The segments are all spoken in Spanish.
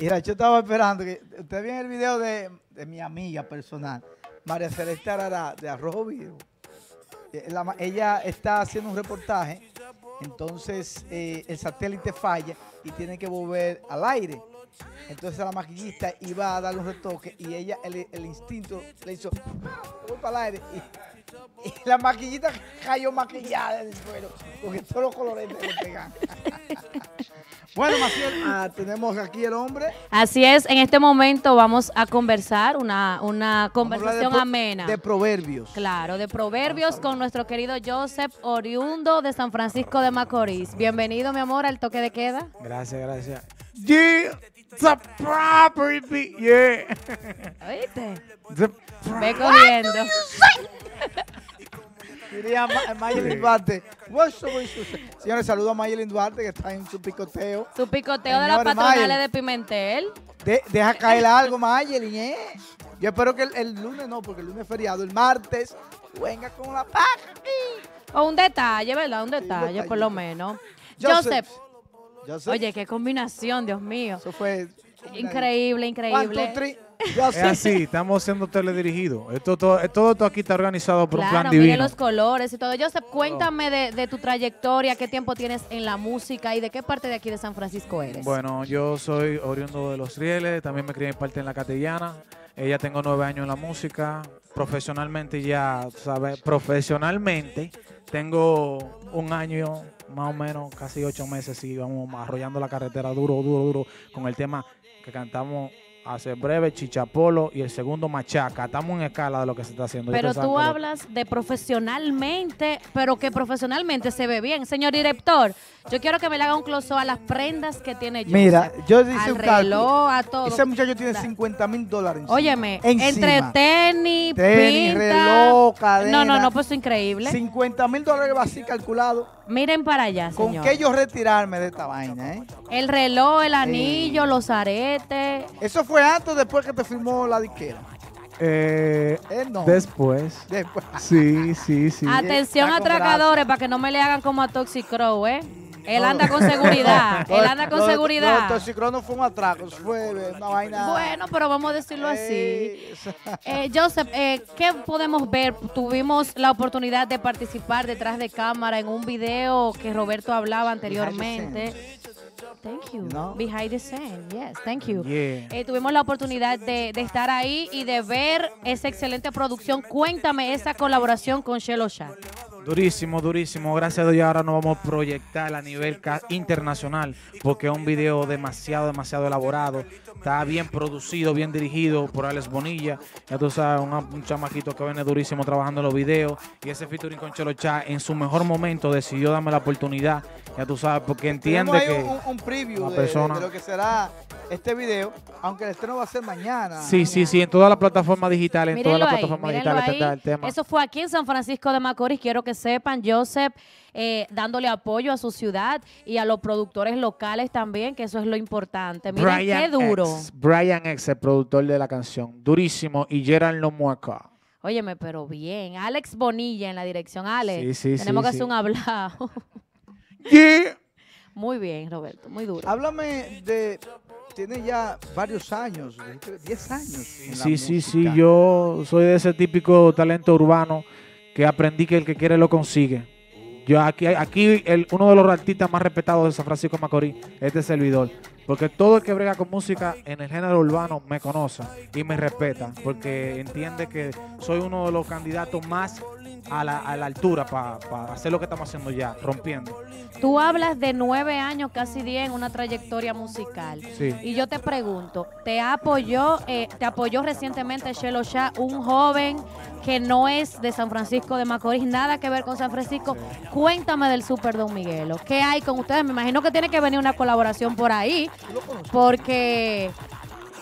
Mira, yo estaba esperando. Que, Usted vio el video de, mi amiga personal, María Celeste Arará, de Arrojo Vivo. Eh, ella está haciendo un reportaje, entonces eh, el satélite falla y tiene que volver al aire. Entonces la maquillista iba a dar un retoque y ella, el, instinto le hizo, para aire. Y, la maquillita cayó maquillada en el suelo, porque todos los colores le pegan. bueno, Maciel, ah, tenemos aquí el hombre. Así es, en este momento vamos a conversar, una, una conversación amena. De proverbios. Claro, de proverbios con nuestro querido Joseph, oriundo de San Francisco de Macorís. Bienvenido, mi amor, al toque de queda. Gracias, gracias. The property. Yeah. ¿Oíste? The Ve corriendo. Diría eh, Mayelin Duarte. Señores, saludo a Mayelin Duarte que está en su picoteo. Su picoteo de las patronales de Pimentel. deja caer algo, Mayelin, ¿eh? Yo espero que el, lunes no, porque el lunes es feriado. El martes, venga con la paja. O un detalle, ¿verdad? Un detalle, por lo menos. Joseph. Oye, qué combinación, Dios mío. Eso fue... Increíble, increíble. Ya es así, estamos siendo teledirigidos. Esto, todo, todo esto aquí está organizado por un plan divino. Mire los colores y todo. Joseph, cuéntame de, tu trayectoria, qué tiempo tienes en la música y de qué parte de aquí de San Francisco eres. Bueno, yo soy oriundo de Los Rieles, también me crié en parte en la Castellana. Ella eh, ya tengo nueve años en la música. Profesionalmente ya, ¿sabes? Profesionalmente tengo un año más o menos casi ocho meses, sí, vamos arrollando la carretera duro, duro, duro con el tema que cantamos hace breve chichapolo y el segundo machaca. Estamos en escala de lo que se está haciendo. Pero tú hablas de profesionalmente, pero que profesionalmente se ve bien. Señor director, yo quiero que me le haga un close a las prendas que tiene yo. Mira, yo hice un reloj, a todo. Ese muchacho tiene 50 mil dólares. Óyeme, entre tenis, tenis pinta, No, no, no, pues es increíble. 50 mil dólares va así calculado. Miren para allá, ¿Con señor. ¿Con qué yo retirarme de esta vaina, eh? El reloj, el anillo, los aretes. ¿Eso fue antes después que te firmó la disquera? Eh, eh no. Después. Después. Sí, sí, sí. Atención, atracadores, para que no me le hagan como a Toxic Crow, ¿eh. Él anda con seguridad. Él anda con seguridad. No, toxicro no fue un atraco, fue una vaina. Bueno, pero vamos a decirlo eh, así. Eh, Joseph, ¿qué podemos ver? Tuvimos la oportunidad de participar detrás de cámara en un video que Roberto hablaba anteriormente. Thank you. Behind the scene. Yes, thank you. Eh, tuvimos la oportunidad de, estar ahí y de ver esa excelente producción. Cuéntame esa colaboración con Shell Durísimo, durísimo. Gracias a Dios ahora nos vamos a proyectar a nivel internacional porque es un video demasiado, demasiado elaborado. Está bien producido, bien dirigido por Alex Bonilla. Ya tú sabes, un, chamaquito que viene durísimo trabajando en los videos. Y ese featuring con Chelo Chá en su mejor momento decidió darme la oportunidad. Ya tú sabes, porque entiende que un, persona, que será este video, aunque el estreno va a ser mañana. Sí, sí, sí, en todas las plataformas digitales, en todas las plataformas digitales está el tema. Eso fue aquí en San Francisco de Macorís, quiero que sepan, Joseph eh, dándole apoyo a su ciudad y a los productores locales también, que eso es lo importante. Miren qué duro. Brian X, el productor de la canción, durísimo, y Gerald Lomuaca. Óyeme, pero bien. Alex Bonilla en la dirección. Alex, sí, sí, tenemos que hacer un hablado. yeah. Muy bien, Roberto, muy duro. Háblame de, tiene ya varios años, 10 años. sí, sí, sí, yo soy de ese típico talento urbano que aprendí que el que quiere lo consigue. Yo aquí, aquí el, uno de los artistas más respetados de San Francisco Macorís, este servidor. Porque todo el que brega con música en el género urbano me conoce y me respeta. Porque entiende que soy uno de los candidatos más a la, altura para hacer lo que estamos haciendo ya, rompiendo. Tú hablas de nueve años, casi diez, en una trayectoria musical. Y yo te pregunto, ¿te apoyó, eh, te apoyó recientemente Shelo Shah, un joven que no es de San Francisco de Macorís, nada que ver con San Francisco? Cuéntame del Super Don Miguelo. ¿Qué hay con ustedes? Me imagino que tiene que venir una colaboración por ahí, porque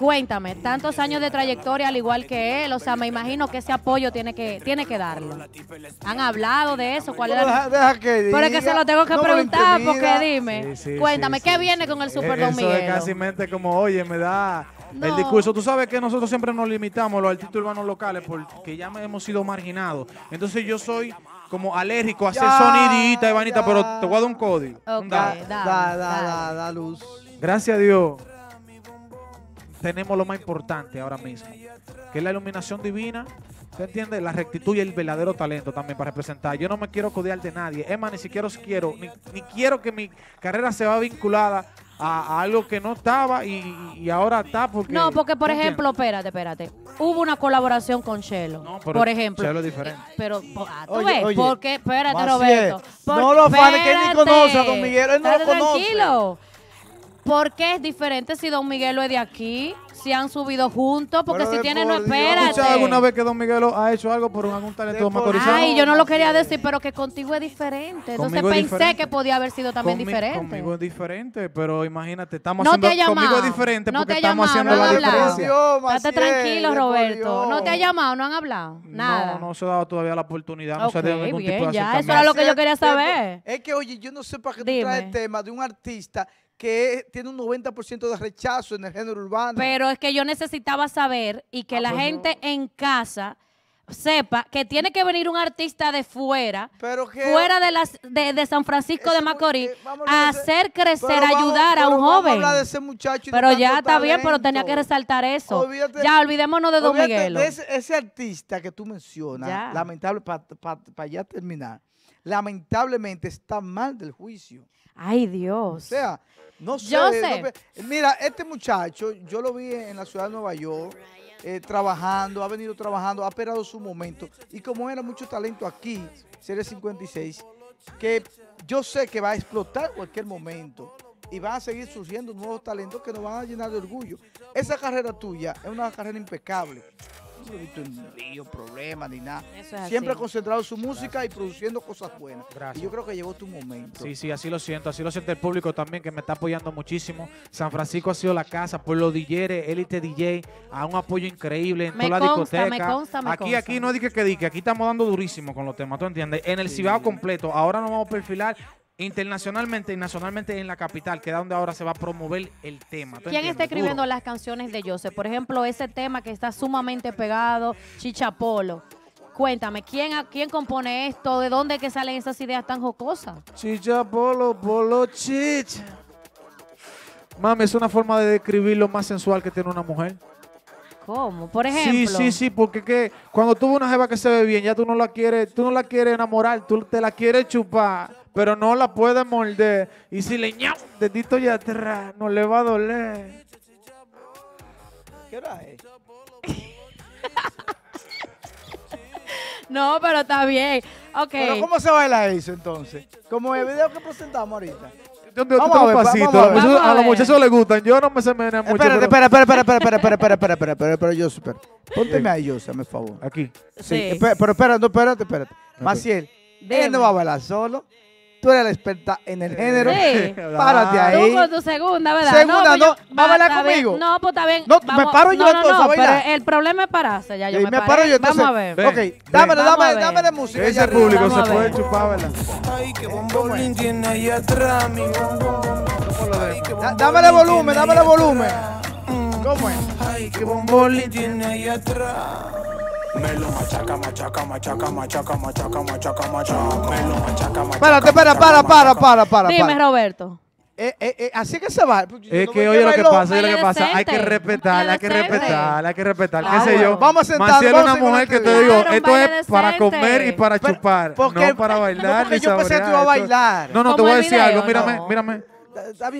Cuéntame, tantos años de trayectoria al igual que él, o sea, me imagino que ese apoyo tiene que, tiene que darlo. ¿Han hablado de eso? ¿Cuál que Pero es que se lo tengo que preguntar, porque dime. Cuéntame, ¿qué viene con el eh, Super Eso casi mente como, oye, me da el discurso. Tú sabes que nosotros siempre nos limitamos, los artistas urbanos locales, porque ya hemos sido marginados. Entonces yo soy como alérgico a hacer sonidita, Ivanita, pero te voy a dar un código. da, da, da, da, da, luz. Gracias a Dios tenemos lo más importante ahora mismo, que es la iluminación divina, se entiende La rectitud y el verdadero talento también para representar. Yo no me quiero codear de nadie, Emma, más, ni siquiera os quiero, ni, ni, quiero que mi carrera se va vinculada a, algo que no estaba y, y, ahora está porque... No, porque por ejemplo, espérate, espérate, hubo una colaboración con Chelo, por ejemplo. Chelo diferente. Eh, pero, ah, ¿tú ves? porque, espérate Roberto. no lo fale que ni conoce a Don Miguel, él no lo conoce. tranquilo. ¿Por qué es diferente si Don Miguelo es de aquí? Si han subido juntos, porque si tienes no espérate. ¿Has escuchado alguna vez que Don Miguelo ha hecho algo por un- algún talento De Ay, yo no lo quería decir, pero que contigo es diferente. Entonces pensé que podía haber sido también diferente. Conmigo es diferente, pero imagínate, estamos No te haciendo... Conmigo es diferente No te porque estamos llamado, haciendo no la diferencia. Estate tranquilo, Roberto. No te ha llamado, no han hablado. Nada. No, no se ha dado todavía la oportunidad, no se ha ningún bien, ya, eso era lo que yo quería saber. Es que, oye, yo no sé para qué tú traes el tema de un artista que tiene un 90% de rechazo en el género urbano. Pero es que yo necesitaba saber y que ah, la pues gente en casa sepa que tiene que venir un artista de fuera, fuera de, las, de, San Francisco de Macorís, eh, a hacer crecer, ayudar a un joven. ese pero ya está bien, pero tenía que resaltar eso. ya olvidémonos de Don Miguel. Ese, artista que tú mencionas, lamentable, para ya terminar, lamentablemente está mal del juicio. Ay Dios. O sea, no sé. mira, este muchacho, yo lo vi en la ciudad de Nueva York, eh, trabajando, ha venido trabajando, ha esperado su momento. Y como era mucho talento aquí, Serie 56, que yo sé que va a explotar cualquier momento y va a seguir surgiendo nuevos talentos que nos van a llenar de orgullo. Esa carrera tuya es una carrera impecable no he visto en problemas ni nada. Siempre ha concentrado su música y produciendo cosas buenas. Gracias. yo creo que llegó tu momento. Sí, sí, así lo siento. Así lo siente el público también que me está apoyando muchísimo. San Francisco ha sido la casa por los DJs, élite DJ, a un apoyo increíble en toda la discoteca. aquí, aquí no dije que dije, aquí estamos dando durísimo con los temas, ¿tú entiendes? En el Cibao completo, ahora nos vamos a perfilar internacionalmente y nacionalmente en la capital, que es donde ahora se va a promover el tema. ¿Quién está escribiendo las canciones de Joseph? Por ejemplo, ese tema que está sumamente pegado, Chichapolo. Cuéntame, ¿quién, ¿quién compone esto? ¿De dónde que salen esas ideas tan jocosas? Chichapolo, polo, chicha. Mami, es una forma de describir lo más sensual que tiene una mujer. ¿Cómo? Por ejemplo. Sí, sí, sí, porque que cuando tú ves una jeva que se ve bien, ya tú no la quieres, tú no la quieres enamorar, tú te la quieres chupar pero no la puede morder. Y si le ñam, dedito ya atrás, no le va a doler. ¿Qué era eso? no, pero está bien. Pero ¿cómo se baila eso entonces? Como el video que presentamos ahorita. vamos, a pasito. a, los muchachos les gustan. Yo no me se me mucho. Espera, espérate, espera, espera, espera, espera, espera, espera, espera, espera, espera, yo super. Pónteme ahí, yo, me favor. Aquí. Sí. Espera, pero espérate, espérate, espérate. Maciel, él no va a bailar solo. Tú eres la experta en el género. Sí. Párate ahí. Tú tu segunda, ¿verdad? Segunda, no. Pues no pues ¿Va a bailar conmigo? No, pues está No, me paro yo entonces no, a bailar. Pero el problema es pararse. Ya yo sí, me, me paro yo entonces. Vamos a ver. Ok, ven, dámelo. Dámelo dámele música. Ese público se puede chupar, ¿verdad? Ay, qué bombolín tiene ahí atrás, mi bombón. Dámele volumen, dámele volumen. ¿Cómo es? Ay, qué bombolín tiene ahí atrás. Me lo machaca, machaca, machaca, machaca, machaca, machaca, machaca. Me lo machaca. Espérate, espérate, para, para, para, para. Dime, Roberto. Eh, eh, eh, así que se va. Es que oye lo que pasa, oye lo que pasa. Hay que respetar, hay que respetar, hay que respetar. ¿Qué ah, sé yo? Vamos a si era una mujer que te digo, esto es para comer y para chupar, no para eh, bailar. Porque yo pensé que tú ibas a bailar. No, no, te voy a decir algo. Mírame, mírame.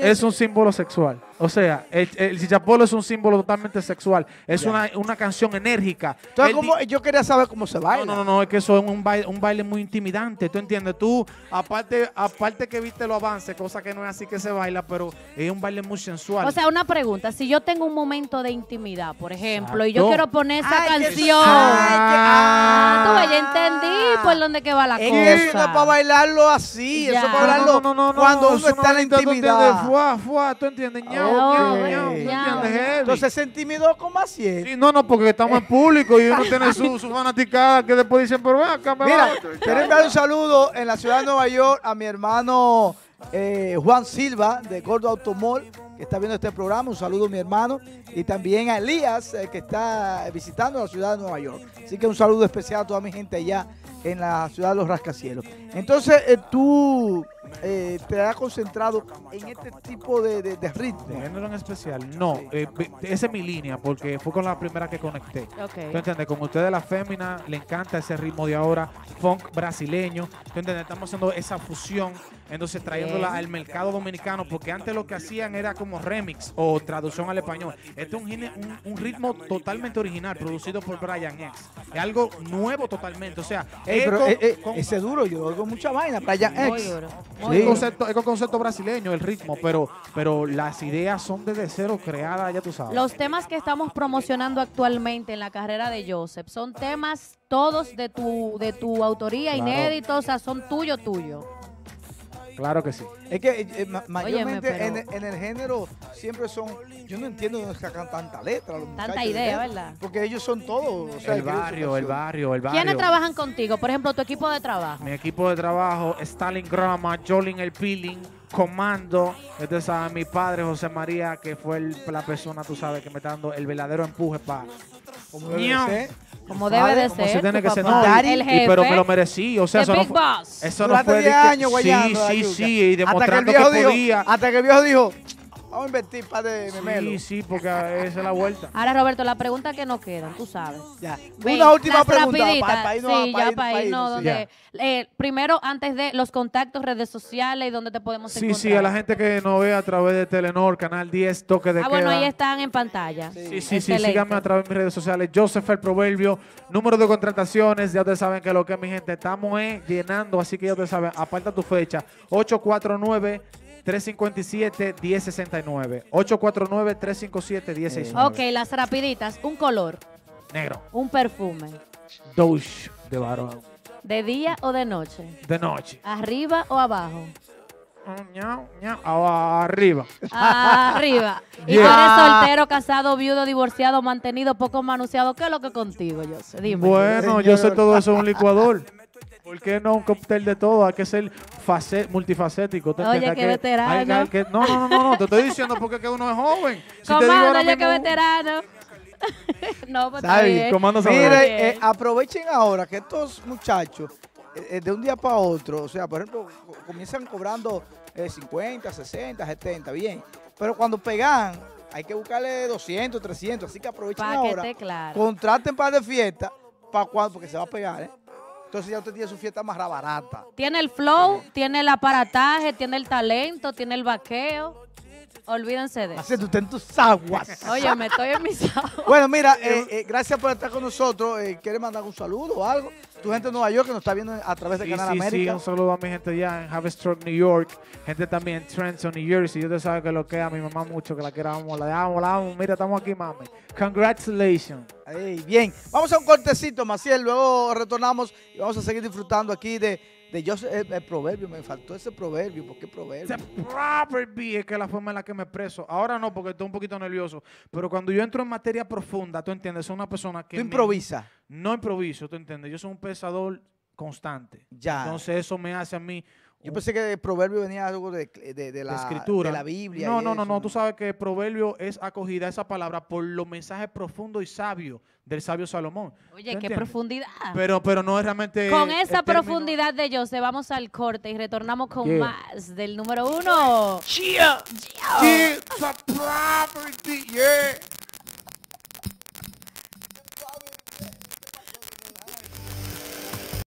Es un símbolo sexual. O sea, el, el es un símbolo totalmente sexual. Es una, canción enérgica. Entonces, yo quería saber cómo se baila. No, no, no, es que eso es un baile, muy intimidante. ¿Tú entiendes? Tú, aparte, aparte que viste los avances, cosa que no es así que se baila, pero es un baile muy sensual. O sea, una pregunta. Si yo tengo un momento de intimidad, por ejemplo, y yo quiero poner esa canción. Ah, ya ah. entendí por dónde que va la cosa. para bailarlo así. Eso para bailarlo cuando está en la intimidad entiendes? Fuá, fuá, tú entiendes, ñao, ñao. ¿Tú entiendes, Entonces se intimidó como así Sí, no, no, porque estamos en público y uno tiene su, fanaticada que después dicen, pero va, acá, Mira, quiero enviar un saludo en la ciudad de Nueva York a mi hermano eh, Juan Silva de Gordo Automol que está viendo este programa. Un saludo mi hermano. Y también a Elías, eh, que está visitando la ciudad de Nueva York. Así que un saludo especial a toda mi gente allá en la ciudad de los rascacielos. Entonces, eh, tú eh, te ha concentrado en este tipo de, ritmo. en especial? No, eh, esa es mi línea porque fue con la primera que conecté. Okay. ¿Tú Con ustedes la fémina le encanta ese ritmo de ahora, funk brasileño. ¿Tú Estamos haciendo esa fusión, entonces trayéndola al mercado dominicano porque antes lo que hacían era como remix o traducción al español. Este es un, ritmo totalmente original, producido por Brian X. Es algo nuevo totalmente, o sea... Eh, ese duro, yo oigo mucha vaina, Brian X es, un concepto brasileño el ritmo, pero, pero las ideas son desde cero creadas, ya tú sabes. Los temas que estamos promocionando actualmente en la carrera de Joseph son temas todos de tu, de tu autoría, inéditos, o sea, son tuyo, tuyo. Claro que sí. Es que eh, eh, mayormente en, el género siempre son, yo no entiendo dónde sacan tanta letra. tanta idea, ¿verdad? Porque ellos son todos. el barrio, el barrio, el barrio. ¿Quiénes trabajan contigo? Por ejemplo, tu equipo de trabajo. Mi equipo de trabajo, Stalin Grama, Jolin El Peeling, Comando, este es mi padre José María, que fue la persona, tú sabes, que me está dando el verdadero empuje para... Como debe como debe de como ser. Se tiene que ser. el jefe, y, pero me lo merecí. O sea, eso no, fue, eso no fue. sí, sí, sí. Y demostré hasta que, el viejo Dijo, hasta que el viejo dijo, Vamos a invertir para de Sí, sí, porque esa es la vuelta. Ahora, Roberto, la pregunta que nos queda, tú sabes. Una última pregunta. ya para irnos. donde, eh, primero, antes de los contactos, redes sociales y donde te podemos encontrar. Sí, sí, a la gente que nos ve a través de Telenor, Canal 10, Toque de Ah, bueno, ahí están en pantalla. Sí, sí, sí, síganme a través de mis redes sociales. Joseph El Proverbio, número de contrataciones, ya ustedes saben que lo que mi gente estamos eh, llenando, así que ya ustedes saben, aparta tu fecha, 849 357-1069. 849-357-1069. Ok, las rapiditas. Un color. Negro. Un perfume. Douche de varón. ¿De día o de noche? De noche. ¿Arriba o abajo? Mm, arriba. Arriba. Y eres soltero, casado, viudo, divorciado, mantenido, poco manuseado. ¿Qué es lo que contigo, yo Dime. Bueno, yo sé todo eso en un licuador. ¿Por qué no un cóctel de todo? Hay que ser multifacético. Oye, qué veterano. no, no, no, no, te estoy diciendo porque que uno es joven. Comando, veterano. no, pues ¿sabes? Mire, eh, aprovechen ahora que estos muchachos, eh, de un día para otro, o sea, por ejemplo, comienzan cobrando 50, 60, 70, bien. Pero cuando pegan, hay que buscarle 200, 300, así que aprovechen ahora. claro. Contraten para de fiesta, para cuándo? porque se va a pegar, ¿eh? Entonces ya usted tiene su fiesta más barata. Tiene el flow, tiene el aparataje, tiene el talento, tiene el vaqueo. Olvídense de Haciendo usted en tus aguas. Oye, me estoy en mis aguas. Bueno, mira, eh, eh, gracias por estar con nosotros. Eh, ¿Quiere mandar un saludo o algo? tu gente de Nueva York que nos está viendo a través de Canal sí, América. Sí, un saludo a mi gente allá en Havestruck, New York. Gente también en Trenton, New Jersey. Yo te sabe que lo que a mi mamá mucho, que la queramos, la amo, la amo. Mira, estamos aquí, mami. Congratulations. bien, vamos a un cortecito, Maciel. Luego retornamos y vamos a seguir disfrutando aquí de de yo el, proverbio, me faltó ese proverbio. ¿Por qué proverbio? El proverbio es que es la forma en la que me expreso. Ahora no, porque estoy un poquito nervioso. Pero cuando yo entro en materia profunda, tú entiendes, soy una persona que. Tú improvisa no improviso, ¿tú entiendes? Yo soy un pensador constante. Ya. Entonces eso me hace a mí... Yo pensé que el proverbio venía algo de, la, escritura. la Biblia. No, no, no, no. Tú sabes que el proverbio es acogida esa palabra por los mensajes profundos y sabios del sabio Salomón. Oye, qué profundidad. Pero, pero no es realmente. Con esa profundidad de José, vamos al corte y retornamos con más del número uno.